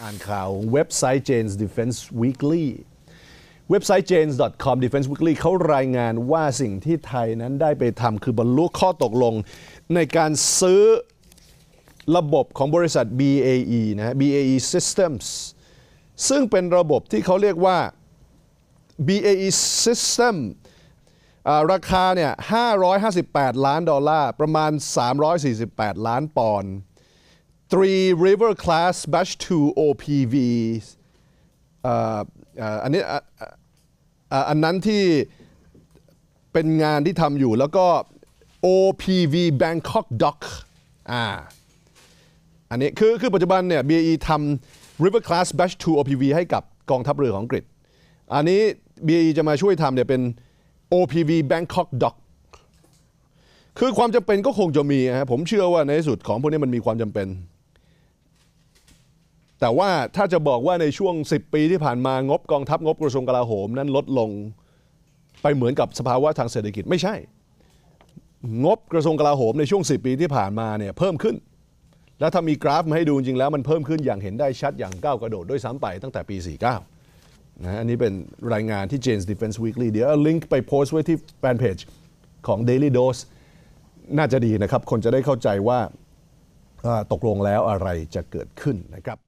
อ่านข่าวเว็บไซต์ Jane's Defense Weekly เว็บไซต์ janes.com defense weekly เขารายงานว่าสิ่งที่ไทยนั้นได้ไปทำคือบรรลุข้อตกลงในการซื้อระบบของบริษัท BAE นะ BAE Systems ซึ่งเป็นระบบที่เขาเรียกว่า BAE System ราคาเนี่ย558 ล้านดอลลาร์ ประมาณ 348 ล้านปอนด์3 River Class Batch 2 OPV อันนี้อันนั้นที่เป็นงานที่ทำอยู่แล้วก็ OPV Bangkok Dock อ่าอันนี้คือคือปัจจุบันเนี่ย BAE ทำ River Class Batch 2 OPV ให้กับกองทัพเรือของอังกฤษ อันนี้ BAE จะมาช่วยทำเนี่ยเป็น OPV Bangkok Dock คือความจำเป็นก็คงจะมีฮะผมเชื่อว่าในที่สุดของพวกนี้มันมีความจำเป็นแต่ว่าถ้าจะบอกว่าในช่วง 10 ปีที่ผ่านมางบกองทัพงบกระทรวงกลาโหมนั้นลดลงไปเหมือนกับสภาวะทางเศรษฐกิจไม่ใช่ งบกระทรวงกลาโหมในช่วง 10 ปีที่ผ่านมาเนี่ยเพิ่มขึ้น แล้วถ้ามีกราฟมาให้ดูจริง แล้วมันเพิ่มขึ้นอย่างเห็นได้ชัดอย่างก้าวกระโดดด้วยซ้ำไป ตั้งแต่ปี 49นะอันนี้เป็นรายงานที่ j a m e s Defense Weekly เดี๋ยวลิงก์ไปโพสต์ไว้ที่แฟนเพจของ Daily Dose น่าจะดีนะครับคนจะได้เข้าใจว่าตกลงแล้วอะไรจะเกิดขึ้นนะครับ